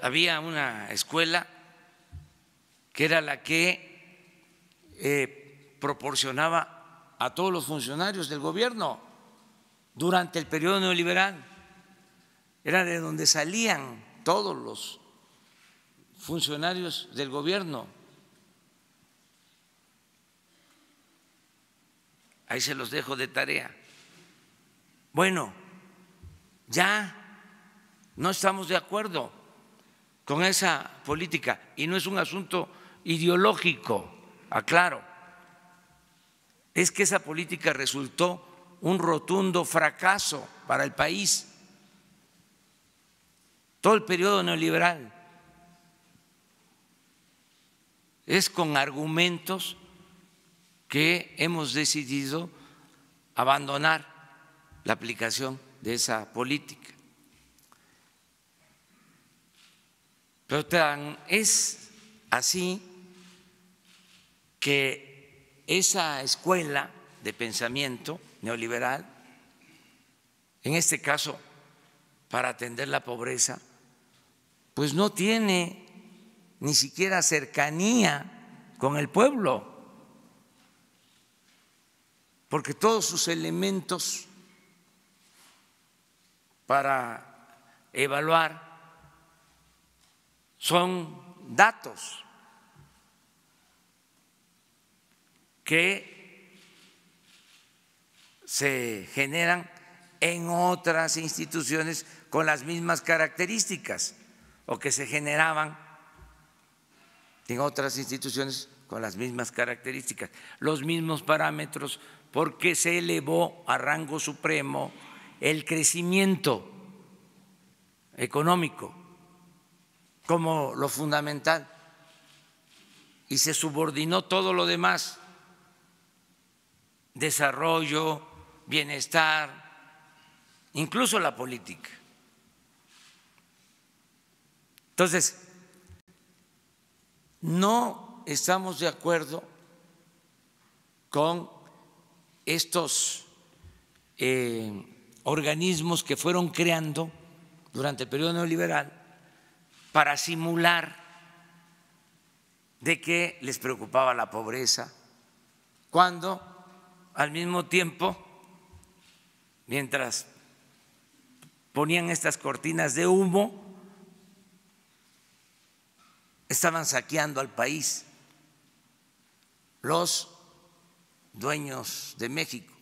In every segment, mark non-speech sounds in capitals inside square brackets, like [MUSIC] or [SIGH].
había una escuela que era la que eh, proporcionaba a todos los funcionarios del gobierno durante el periodo neoliberal. Era de donde salían todos los funcionarios del gobierno. Ahí se los dejo de tarea. Bueno, ya no estamos de acuerdo con esa política y no es un asunto ideológico, aclaro. Es que esa política resultó un rotundo fracaso para el país. Todo el periodo neoliberal es con argumentos que hemos decidido abandonar la aplicación de esa política. Pero es así que esa escuela de pensamiento neoliberal, en este caso para atender la pobreza, pues no tiene ni siquiera cercanía con el pueblo, porque todos sus elementos para evaluar son datos que se generan en otras instituciones con las mismas características o que se generaban en otras instituciones con las mismas características, los mismos parámetros, porque se elevó a rango supremo el crecimiento económico como lo fundamental y se subordinó todo lo demás, desarrollo, bienestar, incluso la política. Entonces, no estamos de acuerdo con estos eh, organismos que fueron creando durante el periodo neoliberal para simular de que les preocupaba la pobreza, cuando al mismo tiempo, mientras ponían estas cortinas de humo, estaban saqueando al país los dueños de México,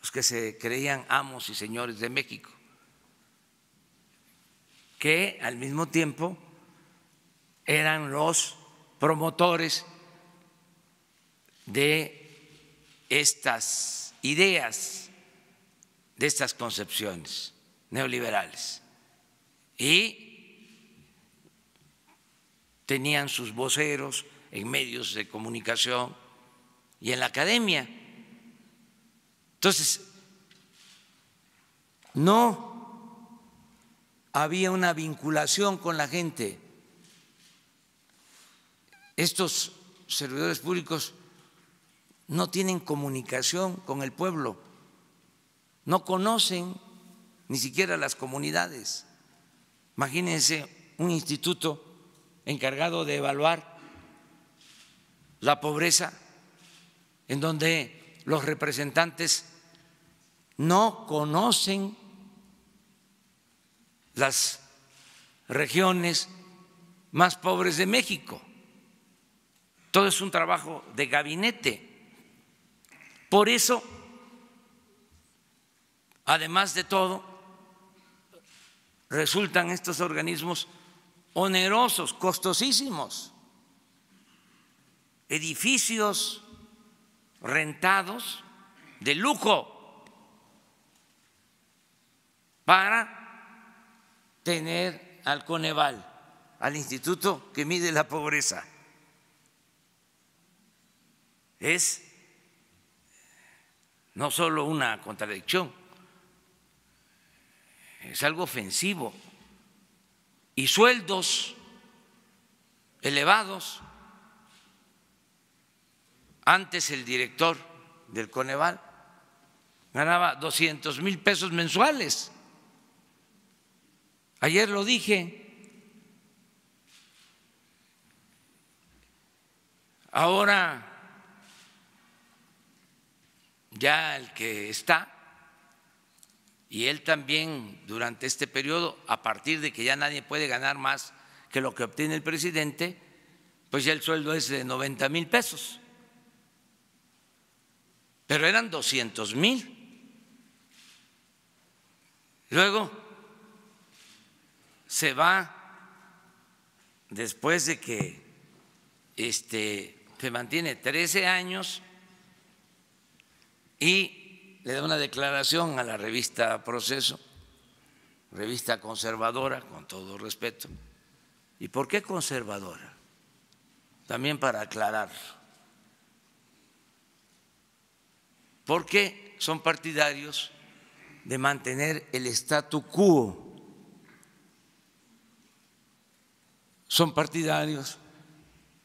los que se creían amos y señores de México que al mismo tiempo eran los promotores de estas ideas, de estas concepciones neoliberales. Y tenían sus voceros en medios de comunicación y en la academia. Entonces, no había una vinculación con la gente. Estos servidores públicos no tienen comunicación con el pueblo, no conocen ni siquiera las comunidades. Imagínense un instituto encargado de evaluar la pobreza, en donde los representantes no conocen las regiones más pobres de México. Todo es un trabajo de gabinete. Por eso, además de todo, resultan estos organismos onerosos, costosísimos, edificios rentados de lujo para tener al Coneval, al instituto que mide la pobreza. Es no solo una contradicción, es algo ofensivo. Y sueldos elevados. Antes el director del Coneval ganaba 200 mil pesos mensuales. Ayer lo dije. Ahora ya el que está, y él también durante este periodo, a partir de que ya nadie puede ganar más que lo que obtiene el presidente, pues ya el sueldo es de 90 mil pesos. Pero eran 200 mil. Luego, se va después de que este, se mantiene 13 años y le da una declaración a la revista Proceso, revista conservadora, con todo respeto. ¿Y por qué conservadora? También para aclarar. qué son partidarios de mantener el statu quo son partidarios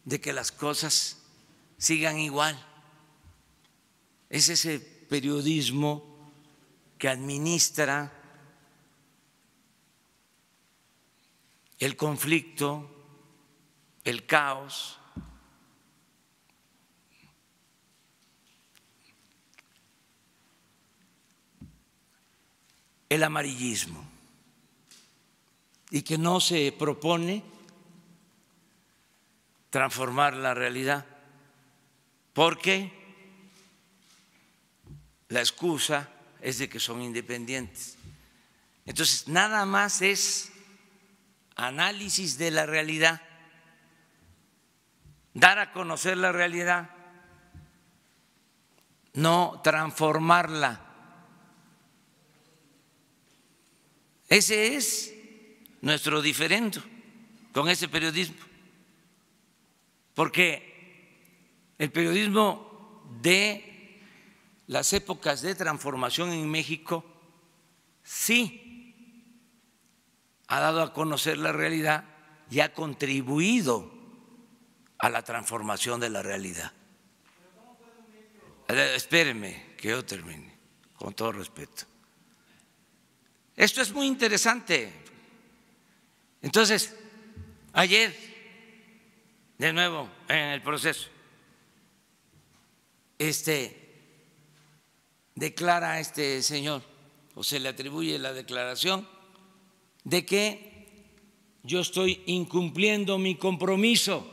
de que las cosas sigan igual. Es ese periodismo que administra el conflicto, el caos. el amarillismo y que no se propone transformar la realidad, porque la excusa es de que son independientes. Entonces, nada más es análisis de la realidad, dar a conocer la realidad, no transformarla. Ese es nuestro diferendo con ese periodismo porque el periodismo de las épocas de transformación en México sí ha dado a conocer la realidad y ha contribuido a la transformación de la realidad. Espérenme que yo termine, con todo respeto. Esto es muy interesante. Entonces, ayer de nuevo en el proceso, este, declara a este señor, o se le atribuye la declaración, de que yo estoy incumpliendo mi compromiso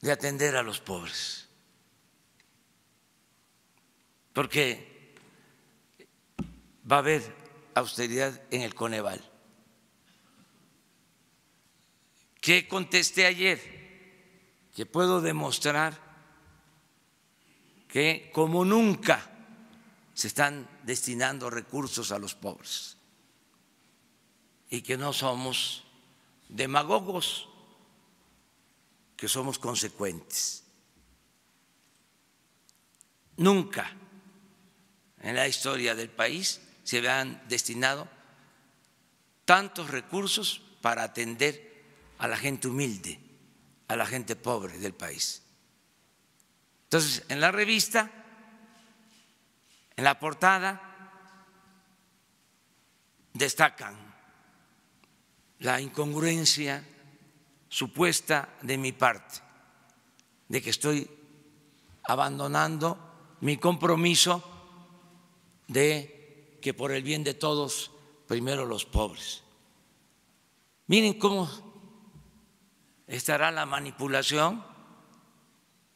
de atender a los pobres. Porque va a haber austeridad en el Coneval. ¿Qué contesté ayer? que puedo demostrar que como nunca se están destinando recursos a los pobres y que no somos demagogos, que somos consecuentes. Nunca en la historia del país se han destinado tantos recursos para atender a la gente humilde a la gente pobre del país. Entonces, en la revista, en la portada, destacan la incongruencia supuesta de mi parte, de que estoy abandonando mi compromiso de que por el bien de todos, primero los pobres. Miren cómo estará la manipulación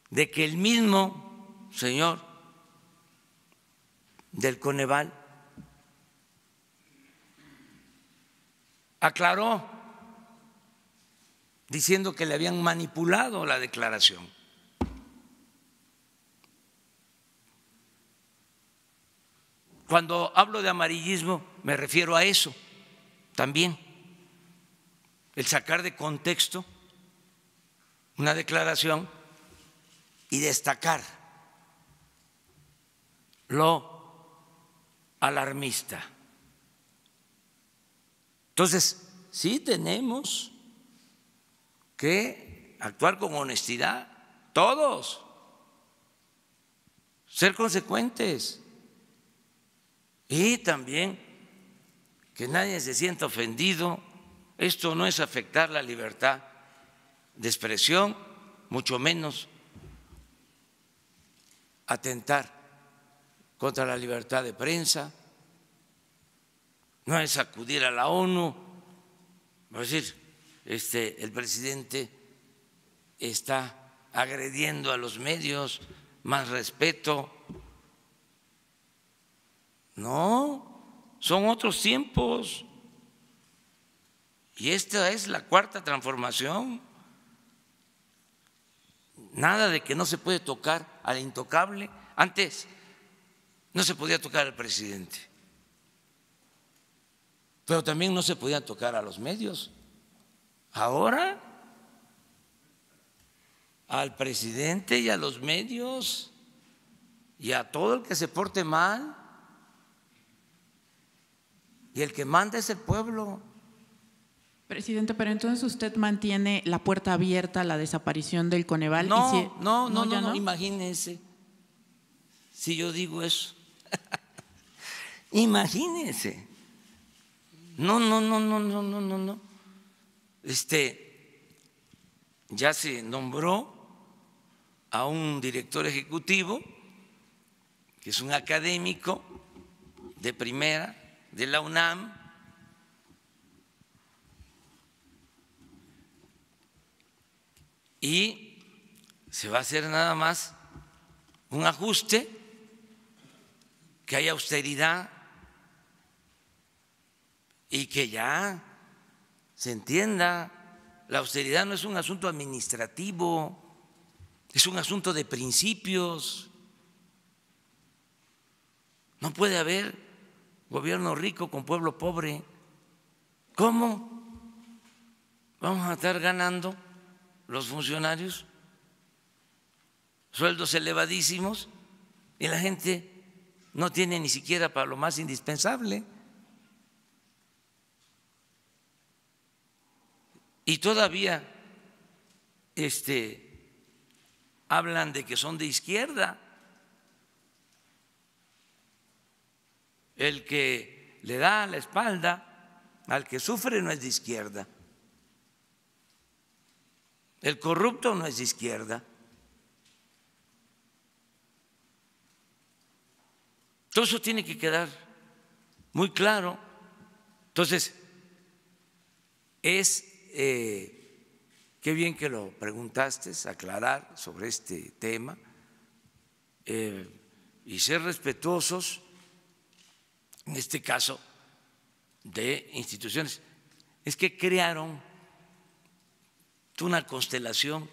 de que el mismo señor del Coneval aclaró diciendo que le habían manipulado la declaración. Cuando hablo de amarillismo me refiero a eso también, el sacar de contexto una declaración y destacar lo alarmista. Entonces, sí tenemos que actuar con honestidad, todos, ser consecuentes y también que nadie se sienta ofendido. Esto no es afectar la libertad de expresión, mucho menos atentar contra la libertad de prensa, no es acudir a la ONU, es decir, este, el presidente está agrediendo a los medios, más respeto. No, son otros tiempos. Y esta es la cuarta transformación. Nada de que no se puede tocar al intocable. Antes no se podía tocar al presidente, pero también no se podía tocar a los medios. Ahora al presidente y a los medios y a todo el que se porte mal. Y el que manda es el pueblo. Presidente, pero entonces usted mantiene la puerta abierta a la desaparición del Coneval. No, no, no, no, no, no, imagínense si yo digo eso. [LAUGHS] imagínense. No, no, no, no, no, no, no, no. Este, ya se nombró a un director ejecutivo, que es un académico de primera, de la UNAM, y se va a hacer nada más un ajuste, que haya austeridad y que ya se entienda, la austeridad no es un asunto administrativo, es un asunto de principios. No puede haber gobierno rico con pueblo pobre. ¿Cómo vamos a estar ganando? los funcionarios, sueldos elevadísimos, y la gente no tiene ni siquiera para lo más indispensable. Y todavía este, hablan de que son de izquierda. El que le da la espalda al que sufre no es de izquierda. El corrupto no es de izquierda. Todo eso tiene que quedar muy claro. Entonces, es, eh, qué bien que lo preguntaste, aclarar sobre este tema eh, y ser respetuosos, en este caso, de instituciones. Es que crearon una constelación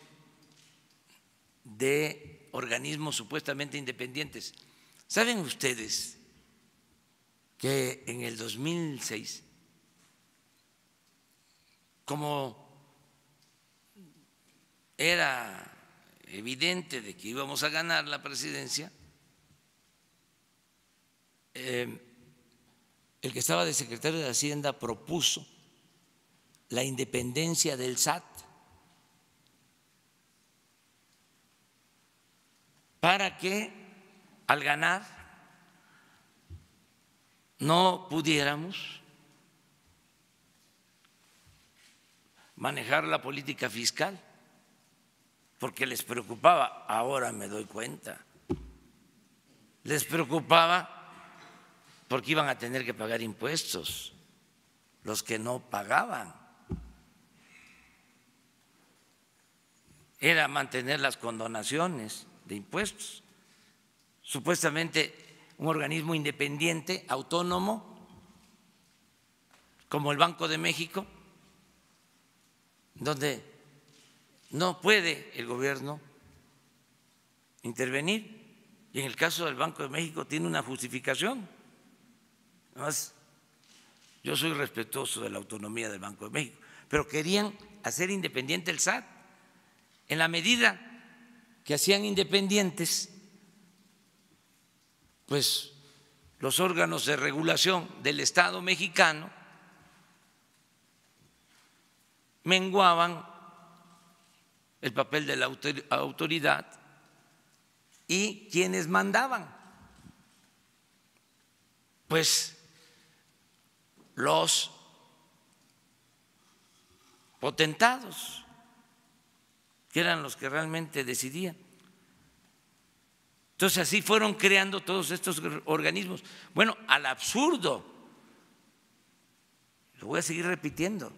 de organismos supuestamente independientes. ¿Saben ustedes que en el 2006, como era evidente de que íbamos a ganar la presidencia, eh, el que estaba de secretario de Hacienda propuso la independencia del SAT para que al ganar no pudiéramos manejar la política fiscal, porque les preocupaba, ahora me doy cuenta, les preocupaba porque iban a tener que pagar impuestos los que no pagaban. Era mantener las condonaciones de impuestos, supuestamente un organismo independiente, autónomo, como el Banco de México, donde no puede el gobierno intervenir. Y en el caso del Banco de México tiene una justificación. Además, yo soy respetuoso de la autonomía del Banco de México, pero querían hacer independiente el SAT en la medida que hacían independientes, pues los órganos de regulación del Estado mexicano menguaban el papel de la autoridad y quienes mandaban, pues los potentados que eran los que realmente decidían. Entonces así fueron creando todos estos organismos. Bueno, al absurdo, lo voy a seguir repitiendo,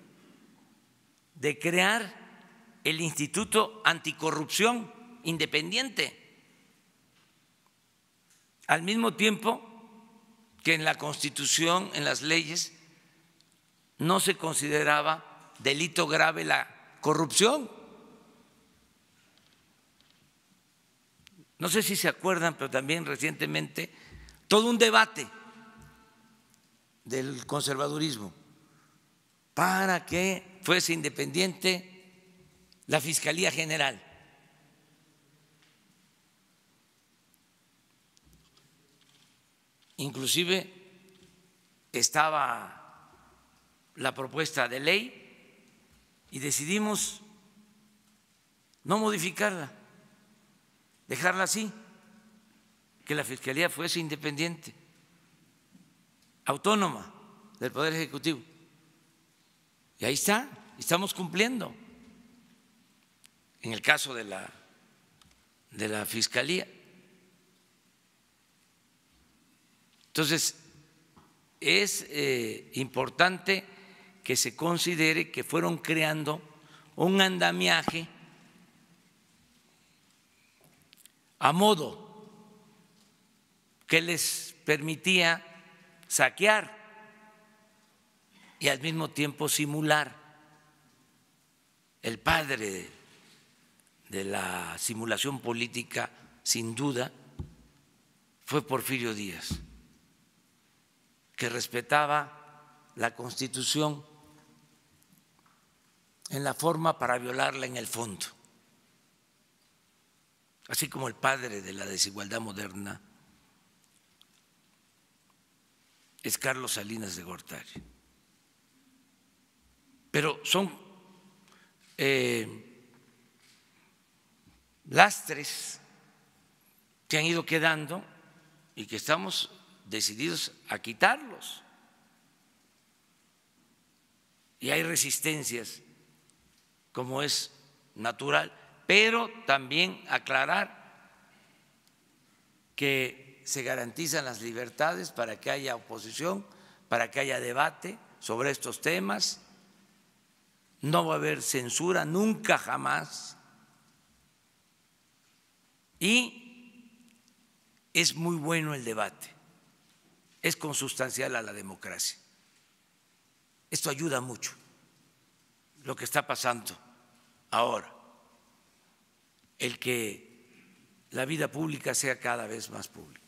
de crear el Instituto Anticorrupción Independiente, al mismo tiempo que en la Constitución, en las leyes, no se consideraba delito grave la corrupción. no sé si se acuerdan, pero también recientemente, todo un debate del conservadurismo para que fuese independiente la Fiscalía General. Inclusive estaba la propuesta de ley y decidimos no modificarla dejarla así, que la Fiscalía fuese independiente, autónoma del Poder Ejecutivo. Y ahí está, estamos cumpliendo en el caso de la, de la Fiscalía. Entonces, es eh, importante que se considere que fueron creando un andamiaje a modo que les permitía saquear y al mismo tiempo simular. El padre de la simulación política, sin duda, fue Porfirio Díaz, que respetaba la constitución en la forma para violarla en el fondo así como el padre de la desigualdad moderna es Carlos Salinas de Gortari. Pero son eh, lastres que han ido quedando y que estamos decididos a quitarlos. Y hay resistencias, como es natural pero también aclarar que se garantizan las libertades para que haya oposición, para que haya debate sobre estos temas. No va a haber censura nunca jamás. Y es muy bueno el debate. Es consustancial a la democracia. Esto ayuda mucho lo que está pasando ahora el que la vida pública sea cada vez más pública.